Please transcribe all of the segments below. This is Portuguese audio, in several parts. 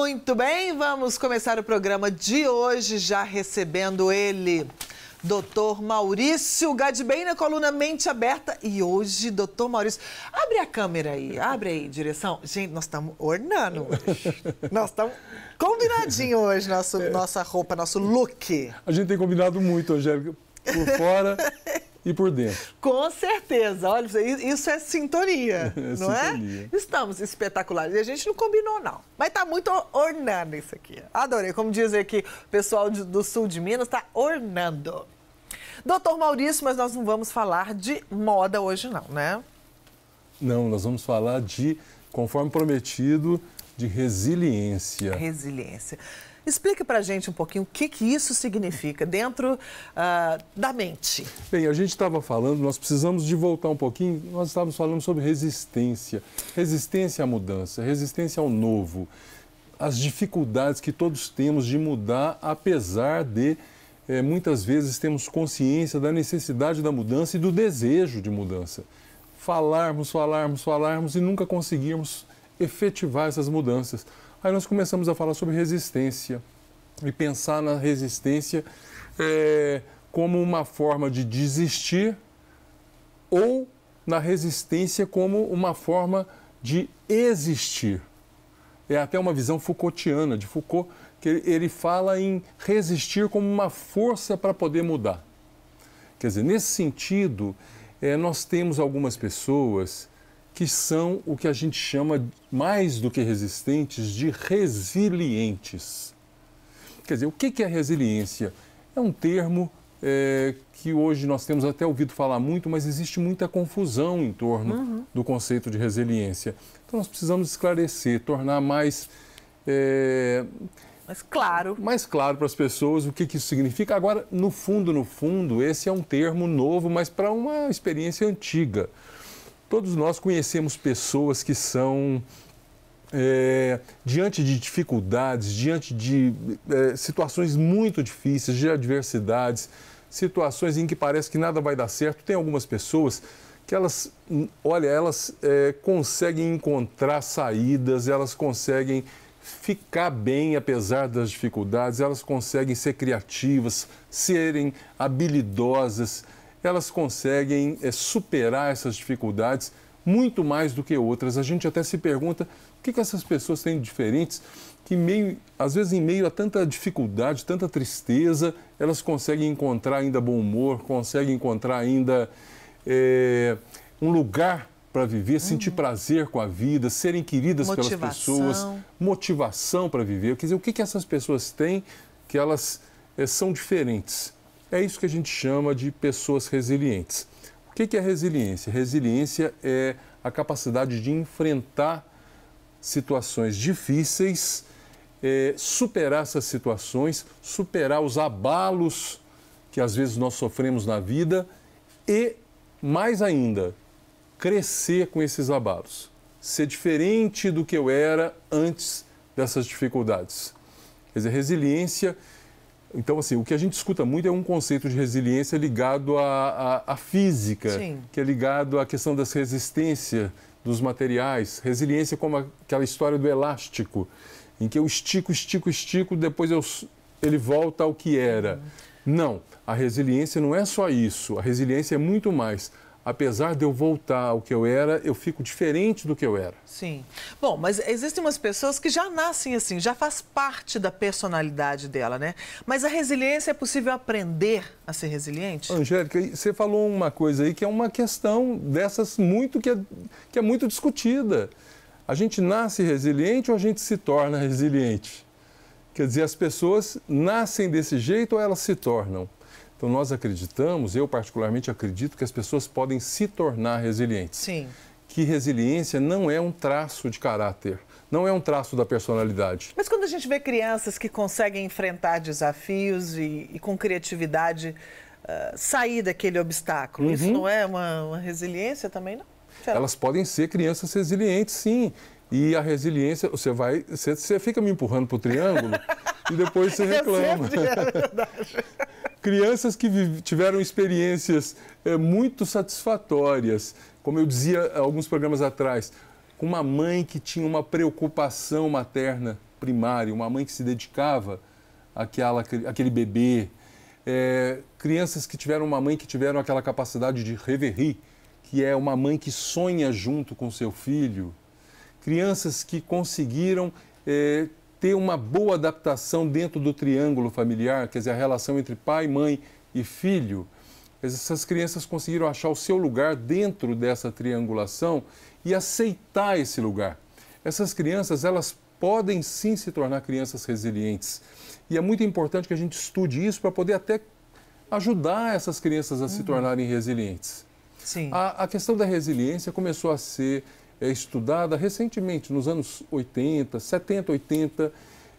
Muito bem, vamos começar o programa de hoje já recebendo ele. Doutor Maurício Gadbem na coluna Mente Aberta. E hoje, doutor Maurício, abre a câmera aí, abre aí, direção. Gente, nós estamos ornando hoje. nós estamos combinadinho hoje, nosso, é. nossa roupa, nosso look. A gente tem combinado muito, Angélica, Por fora, e por dentro. Com certeza. Olha, isso é sintonia, é não é? sintonia. é? Estamos espetaculares. A gente não combinou, não. Mas está muito ornando isso aqui. Adorei. Como dizer aqui, o pessoal do sul de Minas está ornando. Doutor Maurício, mas nós não vamos falar de moda hoje, não, né? Não, nós vamos falar de, conforme prometido, de resiliência. Resiliência. Explique para a gente um pouquinho o que, que isso significa dentro uh, da mente. Bem, a gente estava falando, nós precisamos de voltar um pouquinho, nós estávamos falando sobre resistência, resistência à mudança, resistência ao novo, as dificuldades que todos temos de mudar, apesar de é, muitas vezes temos consciência da necessidade da mudança e do desejo de mudança. Falarmos, falarmos, falarmos e nunca conseguirmos efetivar essas mudanças. Aí nós começamos a falar sobre resistência e pensar na resistência é, como uma forma de desistir ou na resistência como uma forma de existir. É até uma visão Foucaultiana de Foucault que ele fala em resistir como uma força para poder mudar. Quer dizer, nesse sentido, é, nós temos algumas pessoas que são o que a gente chama, mais do que resistentes, de resilientes. Quer dizer, o que é resiliência? É um termo é, que hoje nós temos até ouvido falar muito, mas existe muita confusão em torno uhum. do conceito de resiliência. Então nós precisamos esclarecer, tornar mais. É, mais claro. Mais claro para as pessoas o que, que isso significa. Agora, no fundo, no fundo, esse é um termo novo, mas para uma experiência antiga. Todos nós conhecemos pessoas que são é, diante de dificuldades, diante de é, situações muito difíceis, de adversidades, situações em que parece que nada vai dar certo, tem algumas pessoas que elas, hum, olha, elas é, conseguem encontrar saídas, elas conseguem ficar bem apesar das dificuldades, elas conseguem ser criativas, serem habilidosas elas conseguem é, superar essas dificuldades muito mais do que outras. A gente até se pergunta o que, que essas pessoas têm de diferentes que meio, às vezes em meio a tanta dificuldade, tanta tristeza, elas conseguem encontrar ainda bom humor, conseguem encontrar ainda é, um lugar para viver, uhum. sentir prazer com a vida, serem queridas motivação. pelas pessoas, motivação para viver. Quer dizer, o que, que essas pessoas têm que elas é, são diferentes? É isso que a gente chama de pessoas resilientes. O que é resiliência? Resiliência é a capacidade de enfrentar situações difíceis, é, superar essas situações, superar os abalos que às vezes nós sofremos na vida e, mais ainda, crescer com esses abalos, ser diferente do que eu era antes dessas dificuldades. Quer dizer, resiliência então, assim, o que a gente escuta muito é um conceito de resiliência ligado à, à, à física, Sim. que é ligado à questão das resistências dos materiais. Resiliência como aquela história do elástico, em que eu estico, estico, estico, depois eu, ele volta ao que era. Uhum. Não, a resiliência não é só isso. A resiliência é muito mais apesar de eu voltar ao que eu era, eu fico diferente do que eu era. Sim. Bom, mas existem umas pessoas que já nascem assim, já faz parte da personalidade dela, né? Mas a resiliência é possível aprender a ser resiliente? Angélica, você falou uma coisa aí que é uma questão dessas muito que é, que é muito discutida. A gente nasce resiliente ou a gente se torna resiliente? Quer dizer, as pessoas nascem desse jeito ou elas se tornam? Então, nós acreditamos, eu particularmente acredito, que as pessoas podem se tornar resilientes. Sim. Que resiliência não é um traço de caráter, não é um traço da personalidade. Mas quando a gente vê crianças que conseguem enfrentar desafios e, e com criatividade uh, sair daquele obstáculo, uhum. isso não é uma, uma resiliência também, não? Será? Elas podem ser crianças resilientes, sim. E a resiliência, você vai, você, você fica me empurrando para o triângulo e depois você reclama. É, é verdade. crianças que tiveram experiências é, muito satisfatórias, como eu dizia eh, alguns programas atrás, com uma mãe que tinha uma preocupação materna primária, uma mãe que se dedicava àquela, àquele bebê, é, crianças que tiveram uma mãe que tiveram aquela capacidade de reverie, que é uma mãe que sonha junto com seu filho, crianças que conseguiram é, ter uma boa adaptação dentro do triângulo familiar, quer dizer, a relação entre pai, mãe e filho. Essas crianças conseguiram achar o seu lugar dentro dessa triangulação e aceitar esse lugar. Essas crianças, elas podem sim se tornar crianças resilientes. E é muito importante que a gente estude isso para poder até ajudar essas crianças a uhum. se tornarem resilientes. Sim. A, a questão da resiliência começou a ser é, estudada recentemente, nos anos 80, 70, 80,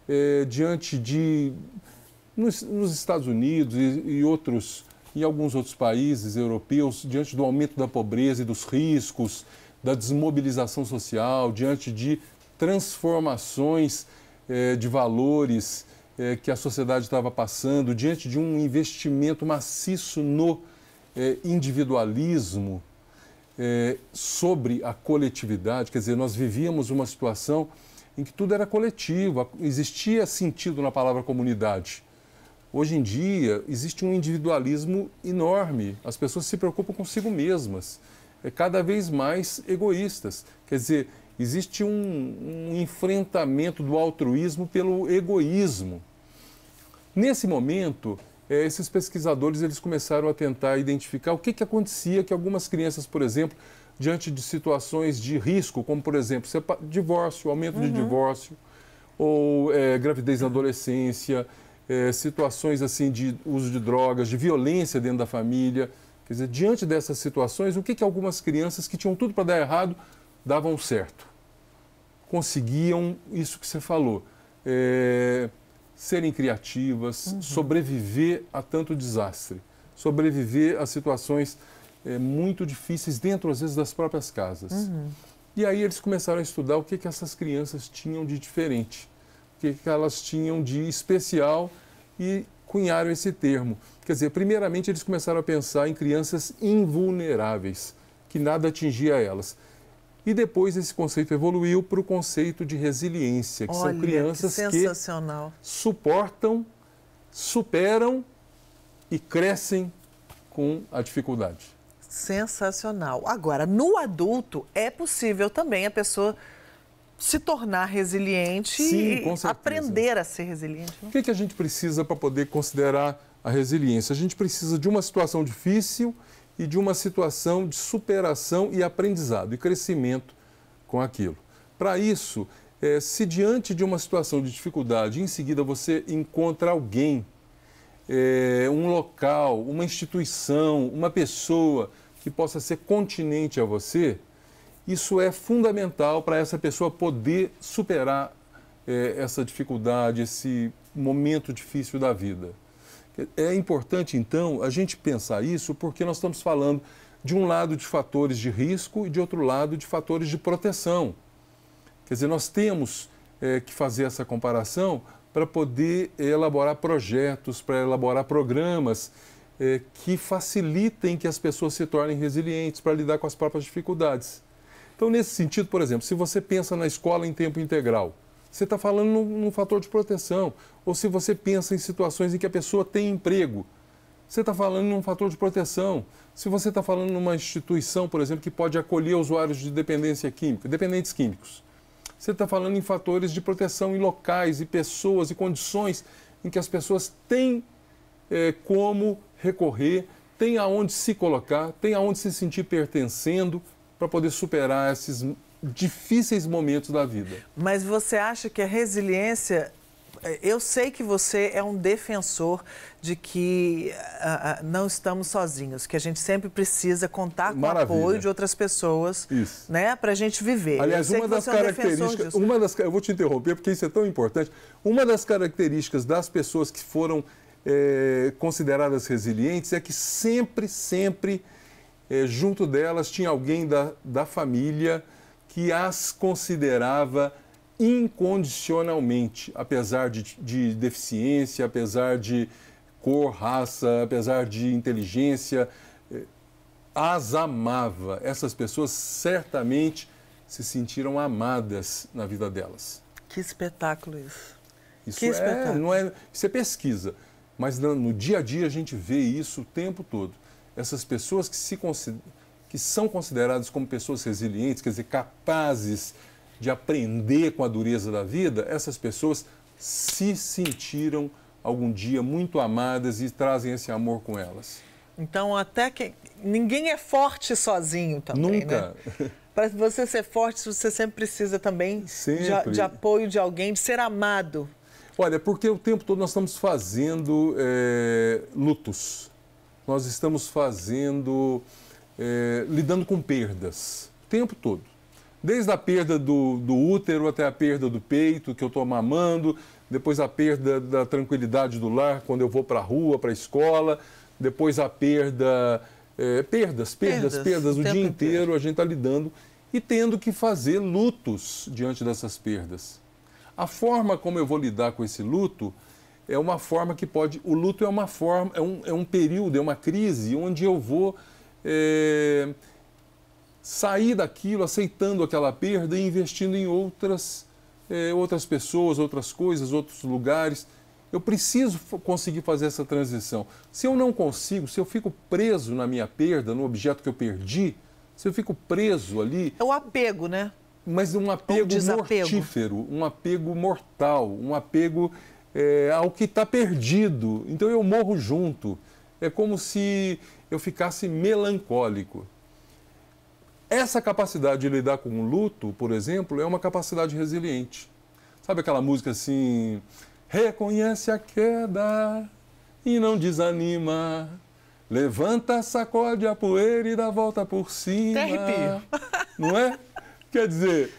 é, diante de. Nos, nos Estados Unidos e, e, outros, em alguns outros países europeus, diante do aumento da pobreza e dos riscos, da desmobilização social, diante de transformações é, de valores é, que a sociedade estava passando, diante de um investimento maciço no é, individualismo é, sobre a coletividade, quer dizer, nós vivíamos uma situação em que tudo era coletivo, existia sentido na palavra comunidade. Hoje em dia, existe um individualismo enorme, as pessoas se preocupam consigo mesmas, é cada vez mais egoístas. Quer dizer, existe um, um enfrentamento do altruísmo pelo egoísmo. Nesse momento, é, esses pesquisadores eles começaram a tentar identificar o que, que acontecia que algumas crianças, por exemplo, diante de situações de risco, como por exemplo divórcio, aumento uhum. de divórcio, ou é, gravidez na adolescência, é, situações assim de uso de drogas, de violência dentro da família. Quer dizer, diante dessas situações, o que, que algumas crianças que tinham tudo para dar errado davam certo? Conseguiam isso que você falou. É, serem criativas, uhum. sobreviver a tanto desastre, sobreviver a situações é, muito difíceis dentro, às vezes, das próprias casas. Uhum. E aí eles começaram a estudar o que, que essas crianças tinham de diferente, o que, que elas tinham de especial e cunharam esse termo. Quer dizer, primeiramente eles começaram a pensar em crianças invulneráveis, que nada atingia elas. E depois esse conceito evoluiu para o conceito de resiliência, que Olha, são crianças que, que suportam, superam e crescem com a dificuldade. Sensacional. Agora, no adulto, é possível também a pessoa se tornar resiliente Sim, e aprender a ser resiliente. Não? Né? O que, que a gente precisa para poder considerar a resiliência? A gente precisa de uma situação difícil e de uma situação de superação e aprendizado e crescimento com aquilo. Para isso, é, se diante de uma situação de dificuldade, em seguida você encontra alguém, é, um local, uma instituição, uma pessoa que possa ser continente a você, isso é fundamental para essa pessoa poder superar é, essa dificuldade, esse momento difícil da vida. É importante, então, a gente pensar isso porque nós estamos falando de um lado de fatores de risco e de outro lado de fatores de proteção. Quer dizer, nós temos é, que fazer essa comparação para poder elaborar projetos, para elaborar programas é, que facilitem que as pessoas se tornem resilientes para lidar com as próprias dificuldades. Então, nesse sentido, por exemplo, se você pensa na escola em tempo integral, você está falando num, num fator de proteção. Ou se você pensa em situações em que a pessoa tem emprego, você está falando num fator de proteção. Se você está falando numa instituição, por exemplo, que pode acolher usuários de dependência química, dependentes químicos, você está falando em fatores de proteção em locais e pessoas e condições em que as pessoas têm é, como recorrer, têm aonde se colocar, têm aonde se sentir pertencendo para poder superar esses difíceis momentos da vida. Mas você acha que a resiliência eh, eu sei que você é um defensor de que uh, não estamos sozinhos, que a gente sempre precisa contar com Maravilha. o apoio de outras pessoas, né, para a gente viver. Aliás, é uma das características, é um uma das, eu vou te interromper porque isso é tão importante. Uma das características das pessoas que foram é, consideradas resilientes é que sempre, sempre é, junto delas tinha alguém da, da família que as considerava incondicionalmente, apesar de, de deficiência, apesar de cor, raça, apesar de inteligência, eh, as amava. Essas pessoas certamente se sentiram amadas na vida delas. Que espetáculo isso. Isso que é, espetáculo. não é, isso é pesquisa, mas no, no, dia a dia a gente vê isso o tempo todo. Essas pessoas que se consideram que são consideradas como pessoas resilientes, quer dizer, capazes de aprender com a dureza da vida, essas pessoas se sentiram algum dia muito amadas e trazem esse amor com elas. Então, até que ninguém é forte sozinho também, né? Nunca. Né? Para você ser forte, você sempre precisa também sempre. De, de, apoio de alguém, de ser amado. Olha, porque o tempo todo nós estamos fazendo é, lutos, nós estamos fazendo é, lidando com perdas o tempo todo. Desde a perda do, do útero até a perda do peito, que eu estou mamando, depois a perda da tranquilidade do lar quando eu vou para a rua, para a escola, depois a perda. É, perdas, perdas, perdas, perdas. O, o dia inteiro a gente está lidando e tendo que fazer lutos diante dessas perdas. A forma como eu vou lidar com esse luto é uma forma que pode. O luto é uma forma, é um, é um período, é uma crise onde eu vou é, sair daquilo, aceitando aquela perda e investindo em outras, é, outras pessoas, outras coisas, outros lugares. Eu preciso conseguir fazer essa transição. Se eu não consigo, se eu fico preso na minha perda, no objeto que eu perdi, se eu fico preso ali. É o apego, né? Mas um apego mortífero, um apego mortal, um apego é, ao que está perdido. Então eu morro junto é como se eu ficasse melancólico. Essa capacidade de lidar com o luto, por exemplo, é uma capacidade resiliente. Sabe aquela música assim? Reconhece a queda e não desanima. Levanta, sacode a poeira e dá volta por cima. Até Não é? Quer dizer,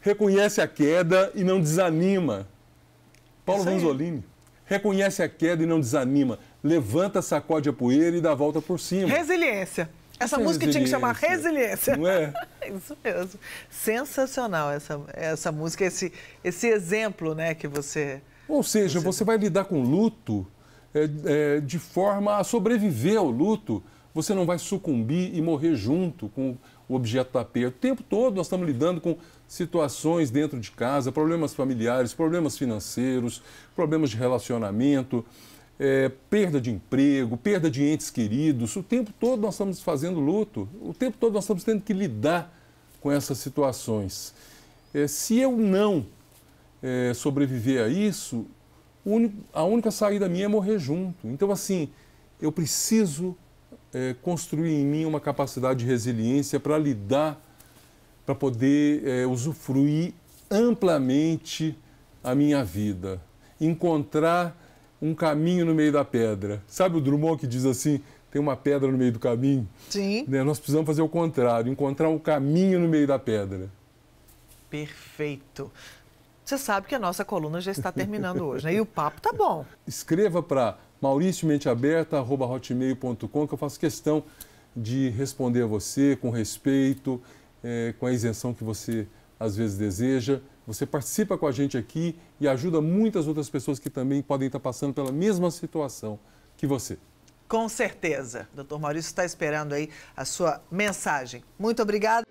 reconhece a queda e não desanima. Paulo Vanzolini. Reconhece a queda e não desanima levanta, sacode a poeira e dá a volta por cima. Resiliência. Essa é música tinha que chamar Resiliência. Não é? Isso mesmo. Sensacional essa, essa música, esse, esse exemplo né, que você. Ou seja, você, você vai lidar com luto é, é, de forma a sobreviver ao luto. Você não vai sucumbir e morrer junto com o objeto da perda. O tempo todo nós estamos lidando com situações dentro de casa, problemas familiares, problemas financeiros, problemas de relacionamento é, perda de emprego, perda de entes queridos. O tempo todo nós estamos fazendo luto, o tempo todo nós estamos tendo que lidar com essas situações. É, se eu não é, sobreviver a isso, a única saída minha é morrer junto. Então, assim, eu preciso é, construir em mim uma capacidade de resiliência para lidar, para poder é, usufruir amplamente a minha vida, encontrar um caminho no meio da pedra. Sabe o Drummond que diz assim: tem uma pedra no meio do caminho? Sim. Né? Nós precisamos fazer o contrário, encontrar um caminho no meio da pedra. Perfeito. Você sabe que a nossa coluna já está terminando hoje, né? E o papo tá bom. Escreva para hotmail.com que eu faço questão de responder a você com respeito, é, com a isenção que você às vezes deseja. Você participa com a gente aqui e ajuda muitas outras pessoas que também podem estar passando pela mesma situação que você. Com certeza. Doutor Maurício está esperando aí a sua mensagem. Muito obrigada.